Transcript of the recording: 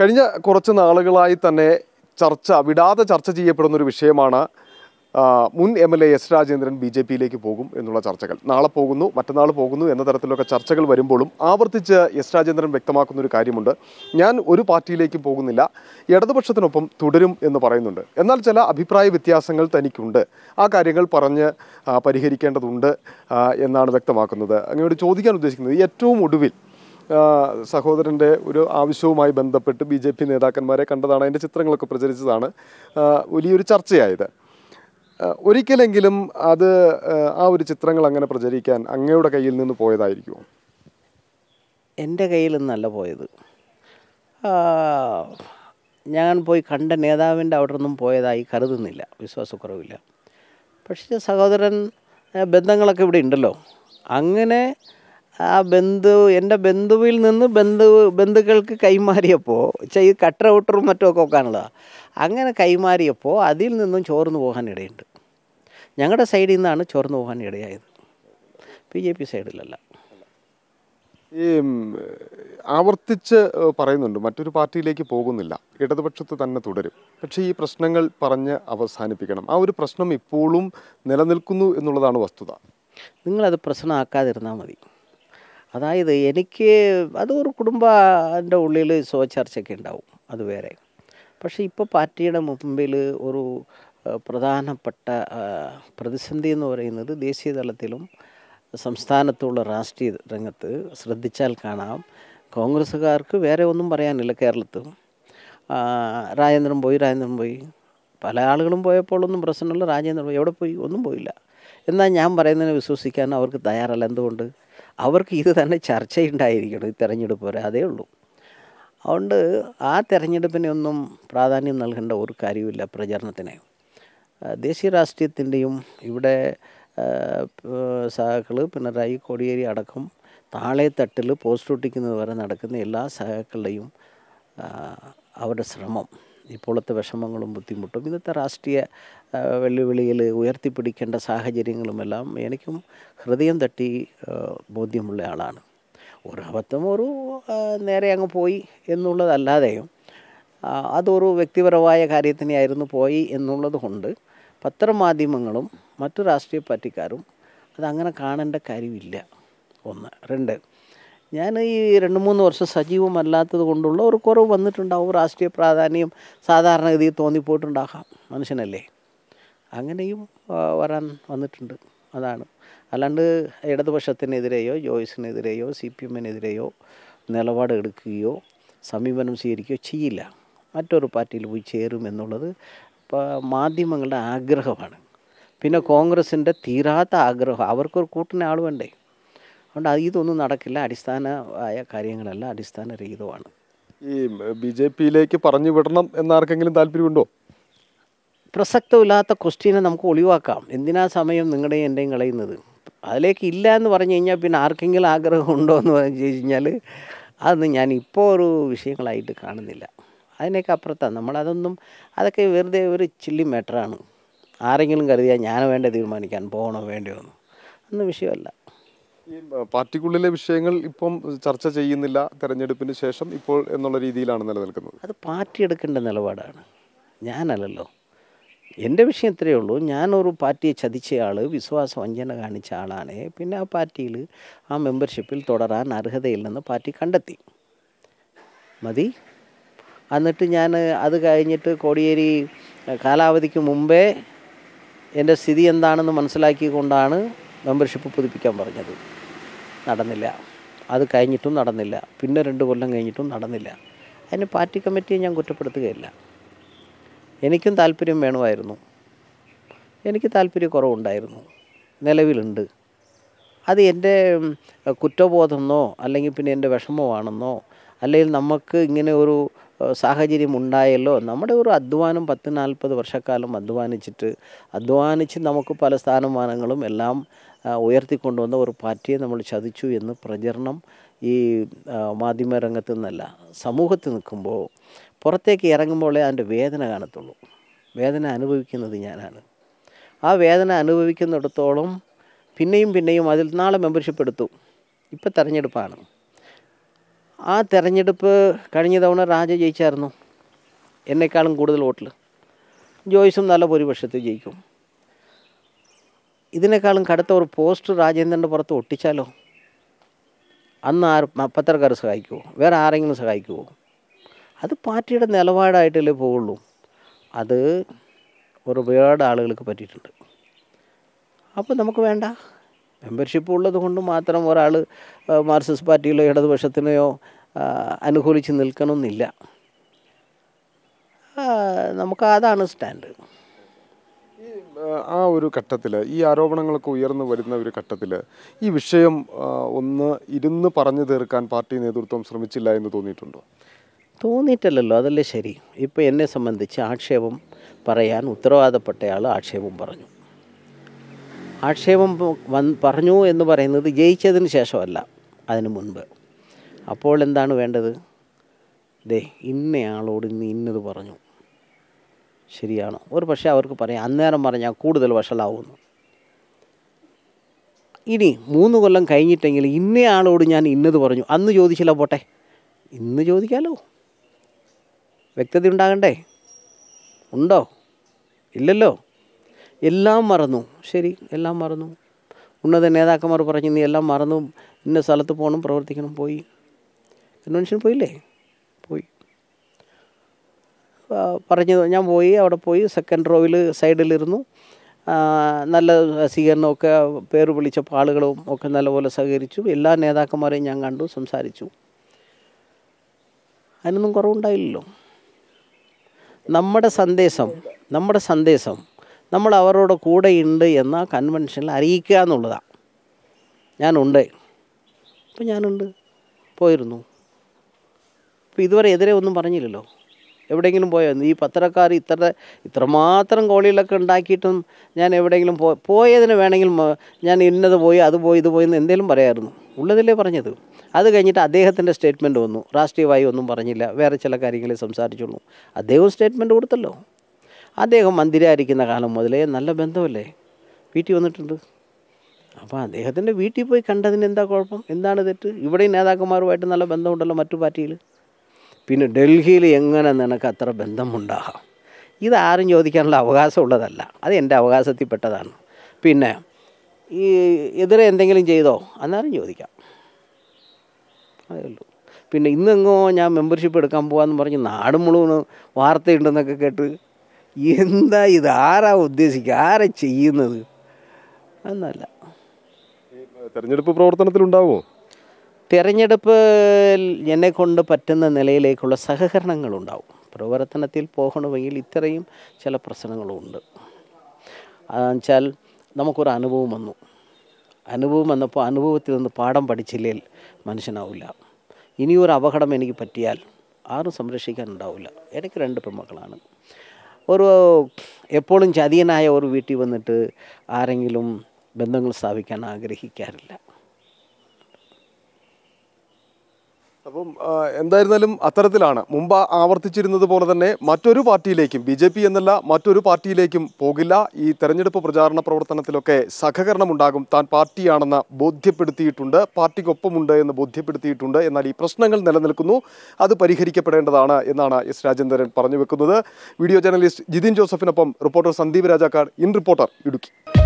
കഴിഞ്ഞ കുറച്ച് നാളുകളായി തന്നെ ചർച്ച വിടാതെ ചർച്ച ചെയ്യപ്പെടുന്ന ഒരു വിഷയമാണ് മുൻ M L A S Rajendran B J പിയിലേക്ക് പോകും എന്നുള്ള ചർച്ചകൾ നാളെ പോകുന്നു മറ്റന്നാൾ പോകുന്നു എന്ന തരത്തിലൊക്കെ ചർച്ചകൾ വരുമ്പോഴും ആവർത്തിച്ച് എസ് രാജേന്ദ്രൻ വ്യക്തമാക്കുന്ന ഒരു കാര്യമുണ്ട് ഞാൻ ഒരു പാർട്ടിയിലേക്കും പോകുന്നില്ല ഇടതുപക്ഷത്തിനൊപ്പം തുടരും എന്ന് പറയുന്നുണ്ട് എന്നാൽ ചില അഭിപ്രായ വ്യത്യാസങ്ങൾ തനിക്കുണ്ട് ആ കാര്യങ്ങൾ പറഞ്ഞ് പരിഹരിക്കേണ്ടതുണ്ട് എന്നാണ് വ്യക്തമാക്കുന്നത് അങ്ങോട്ട് ചോദിക്കാൻ ഉദ്ദേശിക്കുന്നത് ഏറ്റവും ഒടുവിൽ സഹോദരൻ്റെ ഒരു ആവശ്യവുമായി ബന്ധപ്പെട്ട് ബി ജെ പി നേതാക്കന്മാരെ കണ്ടതാണ് അതിൻ്റെ ചിത്രങ്ങളൊക്കെ പ്രചരിച്ചതാണ് വലിയൊരു ചർച്ചയായത് ഒരിക്കലെങ്കിലും അത് ആ ഒരു ചിത്രങ്ങൾ അങ്ങനെ പ്രചരിക്കാൻ അങ്ങയുടെ കയ്യിൽ നിന്ന് പോയതായിരിക്കുമോ എൻ്റെ കയ്യിൽ നിന്നല്ല പോയത് ഞാൻ പോയി കണ്ട നേതാവിൻ്റെ അവിടെ നിന്നും പോയതായി കരുതുന്നില്ല വിശ്വാസക്കുറവില്ല പക്ഷേ സഹോദരൻ ബന്ധങ്ങളൊക്കെ ഇവിടെ ഉണ്ടല്ലോ അങ്ങനെ ആ ബന്ധു എൻ്റെ ബന്ധുവിൽ നിന്ന് ബന്ധു ബന്ധുക്കൾക്ക് കൈമാറിയപ്പോൾ ചെയ്ത് കട്ട് ഔട്ടറും മറ്റുമൊക്കെ വെക്കാനുള്ളതാണ് അങ്ങനെ കൈമാറിയപ്പോൾ അതിൽ നിന്നും ചോർന്ന് പോകാൻ ഇടയുണ്ട് ഞങ്ങളുടെ സൈഡിൽ നിന്നാണ് ചോർന്ന് പോകാൻ ഇടയായത് ബി ജെ പി സൈഡിലല്ല ഈ ആവർത്തിച്ച് പറയുന്നുണ്ട് മറ്റൊരു പാർട്ടിയിലേക്ക് പോകുന്നില്ല ഇടതുപക്ഷത്ത് തന്നെ തുടരും പക്ഷേ ഈ പ്രശ്നങ്ങൾ പറഞ്ഞ് അവസാനിപ്പിക്കണം ആ ഒരു പ്രശ്നം ഇപ്പോഴും നിലനിൽക്കുന്നു എന്നുള്ളതാണ് വസ്തുത നിങ്ങളത് പ്രശ്നമാക്കാതിരുന്നാൽ മതി അതായത് എനിക്ക് അതൊരു ഒരു കുടുംബൻ്റെ ഉള്ളിൽ സ്വചർച്ചയൊക്കെ ഉണ്ടാവും അത് വേറെ പക്ഷേ ഇപ്പോൾ പാർട്ടിയുടെ മുമ്പിൽ ഒരു പ്രധാനപ്പെട്ട പ്രതിസന്ധി എന്ന് പറയുന്നത് ദേശീയ തലത്തിലും സംസ്ഥാനത്തുള്ള രാഷ്ട്രീയ രംഗത്ത് ശ്രദ്ധിച്ചാൽ കാണാം കോൺഗ്രസ്സുകാർക്ക് വേറെ ഒന്നും പറയാനില്ല കേരളത്തിൽ രാജേന്ദ്രൻ പോയി രാജേന്ദ്രൻ പോയി പല ആളുകളും ഒന്നും പ്രശ്നമില്ല രാജേന്ദ്രൻ പോയി എവിടെ പോയി ഒന്നും പോയില്ല എന്നാൽ ഞാൻ പറയുന്നതിനെ വിശ്വസിക്കാൻ അവർക്ക് തയ്യാറല്ല എന്തുകൊണ്ട് അവർക്ക് ഇത് തന്നെ ചർച്ചയുണ്ടായിരിക്കണം ഈ തെരഞ്ഞെടുപ്പ് വരെ അതേ ഉള്ളൂ അതുകൊണ്ട് ആ ഒന്നും പ്രാധാന്യം നൽകേണ്ട ഒരു കാര്യവുമില്ല പ്രചരണത്തിന് ദേശീയ രാഷ്ട്രീയത്തിൻ്റെയും ഇവിടെ സഹാക്കൾ പിണറായി കോടിയേരി അടക്കം തട്ടിൽ പോസ്റ്റ് ഒട്ടിക്കുന്നത് വരെ നടക്കുന്ന എല്ലാ സഹാക്കളുടെയും അവരുടെ ശ്രമം ഇപ്പോഴത്തെ വിഷമങ്ങളും ബുദ്ധിമുട്ടും ഇന്നത്തെ രാഷ്ട്രീയ വെല്ലുവിളിയിൽ ഉയർത്തിപ്പിടിക്കേണ്ട സാഹചര്യങ്ങളുമെല്ലാം എനിക്കും ഹൃദയം തട്ടി ബോധ്യമുള്ള ആളാണ് ഒരു അബദ്ധം ഒരു നേരെ അങ്ങ് പോയി എന്നുള്ളതല്ലാതെയും അതൊരു വ്യക്തിപരമായ കാര്യത്തിനായിരുന്നു പോയി എന്നുള്ളത് കൊണ്ട് പത്രമാധ്യമങ്ങളും മറ്റു രാഷ്ട്രീയ പാർട്ടിക്കാരും അതങ്ങനെ കാണേണ്ട കാര്യമില്ല ഒന്ന് രണ്ട് ഞാൻ ഈ രണ്ട് മൂന്ന് വർഷം സജീവമല്ലാത്തത് കൊണ്ടുള്ള ഒരു കുറവ് വന്നിട്ടുണ്ടാവും രാഷ്ട്രീയ പ്രാധാന്യം സാധാരണഗതിയിൽ തോന്നിപ്പോയിട്ടുണ്ടാകാം മനുഷ്യനല്ലേ അങ്ങനെയും വരാൻ വന്നിട്ടുണ്ട് അതാണ് അല്ലാണ്ട് ഇടതുപക്ഷത്തിനെതിരെയോ ജോയിസിനെതിരെയോ സി പി എമ്മിനെതിരെയോ നിലപാട് എടുക്കുകയോ സമീപനം സ്വീകരിക്കുകയോ ചെയ്യില്ല മറ്റൊരു പാർട്ടിയിൽ പോയി ചേരും എന്നുള്ളത് മാധ്യമങ്ങളുടെ ആഗ്രഹമാണ് പിന്നെ കോൺഗ്രസിൻ്റെ തീരാത്ത ആഗ്രഹം അവർക്കൊരു കൂട്ടിനെ ആൾ വേണ്ടേ അതുകൊണ്ട് ഇതൊന്നും നടക്കില്ല അടിസ്ഥാനമായ കാര്യങ്ങളല്ല അടിസ്ഥാന രഹിതമാണ് ഈ ബി ജെ പിയിലേക്ക് പറഞ്ഞു വിടണം എന്നാർക്കെങ്കിലും താല്പര്യമുണ്ടോ പ്രസക്തമില്ലാത്ത ക്വസ്റ്റ്യനെ നമുക്ക് ഒഴിവാക്കാം എന്തിനാ സമയം നിങ്ങളുടെയും എൻ്റെയും കളയുന്നത് അതിലേക്ക് ഇല്ല എന്ന് പറഞ്ഞു കഴിഞ്ഞാൽ പിന്നെ ആർക്കെങ്കിലും ആഗ്രഹം ഉണ്ടോ എന്ന് പറഞ്ഞു കഴിഞ്ഞാൽ അതൊന്നും ഞാൻ ഇപ്പോൾ ഒരു വിഷയങ്ങളായിട്ട് കാണുന്നില്ല അതിനൊക്കെ അപ്പുറത്താണ് നമ്മളതൊന്നും അതൊക്കെ വെറുതെ ഒരു ചില്ലി മാറ്ററാണ് ആരെങ്കിലും കരുതിയാൽ ഞാൻ വേണ്ട തീരുമാനിക്കാൻ പോകണോ വേണ്ടയോ എന്ന് അന്ന് വിഷയമല്ല ഈ പാർട്ടിക്കുള്ളിലെ വിഷയങ്ങൾ ഇപ്പം ചർച്ച ചെയ്യുന്നില്ല തെരഞ്ഞെടുപ്പിന് ശേഷം ഇപ്പോൾ എന്നുള്ള രീതിയിലാണ് നിലനിൽക്കുന്നത് അത് പാർട്ടി എടുക്കേണ്ട നിലപാടാണ് ഞാനല്ലല്ലോ എൻ്റെ വിഷയം ഇത്രയേ ഉള്ളൂ ഞാനൊരു പാർട്ടിയെ ചതിച്ചയാൾ വിശ്വാസ വഞ്ചന കാണിച്ച ആളാണ് പിന്നെ ആ പാർട്ടിയിൽ ആ മെമ്പർഷിപ്പിൽ തുടരാൻ അർഹതയില്ലെന്ന് പാർട്ടി കണ്ടെത്തി മതി എന്നിട്ട് ഞാൻ അത് കഴിഞ്ഞിട്ട് കോടിയേരി കാലാവധിക്ക് മുമ്പേ എൻ്റെ സ്ഥിതി എന്താണെന്ന് മനസ്സിലാക്കിക്കൊണ്ടാണ് മെമ്പർഷിപ്പ് പുതുപ്പിക്കാൻ പറഞ്ഞത് നടന്നില്ല അത് കഴിഞ്ഞിട്ടും നടന്നില്ല പിന്നെ രണ്ട് കൊല്ലം കഴിഞ്ഞിട്ടും നടന്നില്ല അതിന് പാർട്ടി കമ്മിറ്റിയെ ഞാൻ കുറ്റപ്പെടുത്തുകയില്ല എനിക്കും താല്പര്യം വേണമായിരുന്നു എനിക്ക് താല്പര്യക്കുറവുണ്ടായിരുന്നു നിലവിലുണ്ട് അത് എൻ്റെ കുറ്റബോധമെന്നോ അല്ലെങ്കിൽ പിന്നെ എൻ്റെ ആണെന്നോ അല്ലെങ്കിൽ നമുക്ക് ഇങ്ങനെ ഒരു സാഹചര്യം ഉണ്ടായല്ലോ നമ്മുടെ ഒരു അധ്വാനം പത്ത് നാൽപ്പത് വർഷക്കാലം അധ്വാനിച്ചിട്ട് അധ്വാനിച്ച് നമുക്ക് പല സ്ഥാനമാനങ്ങളും എല്ലാം ഉയർത്തിക്കൊണ്ടുവന്ന ഒരു പാർട്ടിയെ നമ്മൾ ചതിച്ചു എന്ന് പ്രചരണം ഈ മാധ്യമരംഗത്തു നിന്നല്ല സമൂഹത്തിൽ നിൽക്കുമ്പോൾ പുറത്തേക്ക് ഇറങ്ങുമ്പോഴേ അതിൻ്റെ വേദന കാണത്തുള്ളൂ വേദന അനുഭവിക്കുന്നത് ഞാനാണ് ആ വേദന അനുഭവിക്കുന്നിടത്തോളം പിന്നെയും പിന്നെയും അതിൽ നാളെ മെമ്പർഷിപ്പ് എടുത്തു ഇപ്പോൾ തിരഞ്ഞെടുപ്പാണ് ആ തിരഞ്ഞെടുപ്പ് കഴിഞ്ഞ തവണ രാജ ജയിച്ചായിരുന്നു എന്നെക്കാളും കൂടുതൽ വോട്ടിൽ ജോയ്സും നല്ല ഭൂരിപക്ഷത്തിൽ ജയിക്കും ഇതിനേക്കാളും കടുത്ത ഒരു പോസ്റ്റ് രാജേന്ദ്രൻ്റെ പുറത്ത് ഒട്ടിച്ചാലോ അന്ന് ആർ പത്രക്കാർ സഹായിക്കുമോ വേറെ ആരെങ്കിലും സഹായിക്കുമോ അത് പാർട്ടിയുടെ നിലപാടായിട്ടല്ലേ പോവുള്ളൂ അത് ഒരുപാട് ആളുകൾക്ക് പറ്റിയിട്ടുണ്ട് അപ്പോൾ നമുക്ക് വേണ്ട മെമ്പർഷിപ്പ് ഉള്ളത് കൊണ്ട് മാത്രം ഒരാൾ മാർസിസ്റ്റ് പാർട്ടിയിലോ ഇടതുപക്ഷത്തിനെയോ അനുകൂലിച്ച് നിൽക്കണമെന്നില്ല നമുക്ക് അതാണ് സ്റ്റാൻഡ് ആ ഒരു ഘട്ടത്തിൽ ഈ ആരോപണങ്ങളൊക്കെ ഉയർന്നു വരുന്ന ഒരു ഘട്ടത്തിൽ ഈ വിഷയം ഒന്ന് ഇരുന്ന് പറഞ്ഞു തീർക്കാൻ പാർട്ടി നേതൃത്വം ശ്രമിച്ചില്ല എന്ന് തോന്നിയിട്ടുണ്ടോ തോന്നിയിട്ടില്ലല്ലോ അതല്ലേ ശരി ഇപ്പോൾ എന്നെ സംബന്ധിച്ച് ആക്ഷേപം പറയാൻ ഉത്തരവാദപ്പെട്ടയാൾ ആക്ഷേപം പറഞ്ഞു ആക്ഷേപം വൻ പറഞ്ഞു എന്ന് പറയുന്നത് ജയിച്ചതിന് ശേഷമല്ല അതിന് മുൻപ് അപ്പോൾ എന്താണ് വേണ്ടത് ദേ ഇന്നയാളോട് ഇന്ന് ഇന്നത് പറഞ്ഞു ശരിയാണ് ഒരു പക്ഷേ അവർക്ക് പറയാം അന്നേരം പറഞ്ഞാൽ കൂടുതൽ വഷളാവുന്നു ഇനി മൂന്ന് കൊല്ലം കഴിഞ്ഞിട്ടെങ്കിൽ ഇന്ന ആളോട് ഞാൻ ഇന്നത് പറഞ്ഞു അന്ന് ചോദിച്ചില്ല പോട്ടെ ഇന്ന് ചോദിക്കാമല്ലോ വ്യക്തത ഉണ്ടാകണ്ടേ ഉണ്ടോ ഇല്ലല്ലോ എല്ലാം മറന്നു ശരി എല്ലാം മറന്നു ഉന്നത നേതാക്കന്മാർ പറഞ്ഞു നീ എല്ലാം മറന്നു ഇന്ന സ്ഥലത്ത് പോകണം പ്രവർത്തിക്കണം പോയി കൺവെൻഷൻ പോയില്ലേ പറഞ്ഞു ഞാൻ പോയി അവിടെ പോയി സെക്കൻഡ് റോയിൽ സൈഡിലിരുന്നു നല്ല സ്വീകരണമൊക്കെ പേര് വിളിച്ചപ്പോൾ ആളുകളും ഒക്കെ നല്ലപോലെ സഹകരിച്ചു എല്ലാ നേതാക്കന്മാരെയും ഞാൻ കണ്ടു സംസാരിച്ചു അതിനൊന്നും കുറവുണ്ടായില്ലല്ലോ നമ്മുടെ സന്ദേശം നമ്മുടെ സന്ദേശം നമ്മൾ അവരോട് കൂടെയുണ്ട് എന്ന കൺവെൻഷനിൽ അറിയിക്കുക എന്നുള്ളതാണ് ഞാനുണ്ട് അപ്പം ഞാനുണ്ട് പോയിരുന്നു അപ്പോൾ ഇതുവരെ എതിരെ ഒന്നും പറഞ്ഞില്ലല്ലോ എവിടെയെങ്കിലും പോയോ ഈ പത്രക്കാർ ഇത്ര ഇത്രമാത്രം കോളികളൊക്കെ ഉണ്ടാക്കിയിട്ടും ഞാൻ എവിടെയെങ്കിലും പോ പോയതിന് വേണമെങ്കിൽ ഞാൻ ഇന്നത് പോയി അത് പോയി ഇത് പോയി എന്ന് എന്തെങ്കിലും പറയായിരുന്നു ഉള്ളതല്ലേ പറഞ്ഞത് അത് കഴിഞ്ഞിട്ട് അദ്ദേഹത്തിൻ്റെ സ്റ്റേറ്റ്മെൻറ്റ് വന്നു രാഷ്ട്രീയമായി ഒന്നും പറഞ്ഞില്ല വേറെ ചില കാര്യങ്ങളെ സംസാരിച്ചുള്ളൂ അദ്ദേഹം സ്റ്റേറ്റ്മെൻറ്റ് കൊടുത്തല്ലോ അദ്ദേഹം മന്ദിരായിരിക്കുന്ന കാലം മുതലേ നല്ല ബന്ധമല്ലേ വീട്ടിൽ വന്നിട്ടുണ്ട് അപ്പോൾ അദ്ദേഹത്തിൻ്റെ വീട്ടിൽ പോയി കണ്ടതിന് എന്താ കുഴപ്പം എന്താണ് തെറ്റ് ഇവിടെ നേതാക്കന്മാരുമായിട്ട് നല്ല ബന്ധമുണ്ടല്ലോ മറ്റു പാർട്ടിയിൽ പിന്നെ ഡൽഹിയിൽ എങ്ങനെ നിനക്ക് അത്ര ബന്ധമുണ്ടാകാം ഇതാരും ചോദിക്കാനുള്ള അവകാശമുള്ളതല്ല അത് എൻ്റെ അവകാശത്തിൽപ്പെട്ടതാണ് പിന്നെ ഈ എതിരെ എന്തെങ്കിലും ചെയ്തോ അന്നേരം ചോദിക്കാം അതേ ഉള്ളൂ പിന്നെ ഇന്നെങ്ങോ ഞാൻ മെമ്പർഷിപ്പ് എടുക്കാൻ പോകാമെന്ന് പറഞ്ഞ് നാട് മുഴുവൻ വാർത്തയുണ്ടെന്നൊക്കെ കേട്ട് എന്താ ഇത് ആരാ ഉദ്ദേശിക്കുക ആരാ ചെയ്യുന്നത് എന്നല്ല തെരഞ്ഞെടുപ്പ് പ്രവർത്തനത്തിലുണ്ടാവുമോ തിരഞ്ഞെടുപ്പ് എന്നെ കൊണ്ട് പറ്റുന്ന നിലയിലേക്കുള്ള സഹകരണങ്ങളുണ്ടാവും പ്രവർത്തനത്തിൽ പോകണമെങ്കിൽ ഇത്രയും ചില പ്രശ്നങ്ങളുണ്ട് അതെന്നുവെച്ചാൽ നമുക്കൊരു അനുഭവം വന്നു അനുഭവം വന്നപ്പോൾ അനുഭവത്തിൽ നിന്ന് പാഠം പഠിച്ചില്ലേൽ മനുഷ്യനാവില്ല ഇനിയൊരു അപകടം എനിക്ക് പറ്റിയാൽ ആരും സംരക്ഷിക്കാനുണ്ടാവില്ല എനിക്ക് രണ്ട് പെൺമക്കളാണ് ഒരു എപ്പോഴും ചതിയനായ ഒരു വീട്ടിൽ വന്നിട്ട് ആരെങ്കിലും ബന്ധങ്ങൾ സ്ഥാപിക്കാൻ ആഗ്രഹിക്കാറില്ല അപ്പം എന്തായിരുന്നാലും അത്തരത്തിലാണ് മുമ്പ് ആവർത്തിച്ചിരുന്നത് പോലെ തന്നെ മറ്റൊരു പാർട്ടിയിലേക്കും ബി ജെ പി എന്നല്ല മറ്റൊരു പാർട്ടിയിലേക്കും പോകില്ല ഈ തെരഞ്ഞെടുപ്പ് പ്രചാരണ പ്രവർത്തനത്തിലൊക്കെ സഹകരണമുണ്ടാകും താൻ പാർട്ടിയാണെന്ന് ബോധ്യപ്പെടുത്തിയിട്ടുണ്ട് പാർട്ടിക്കൊപ്പമുണ്ട് എന്ന് ബോധ്യപ്പെടുത്തിയിട്ടുണ്ട് എന്നാൽ ഈ പ്രശ്നങ്ങൾ നിലനിൽക്കുന്നു അത് പരിഹരിക്കപ്പെടേണ്ടതാണ് എന്നാണ് എസ് രാജേന്ദ്രൻ പറഞ്ഞു വെക്കുന്നത് വീഡിയോ ജേർണലിസ്റ്റ് ജിതിൻ ജോസഫിനൊപ്പം reporter Sandeep Rajakkad in reporter Idukki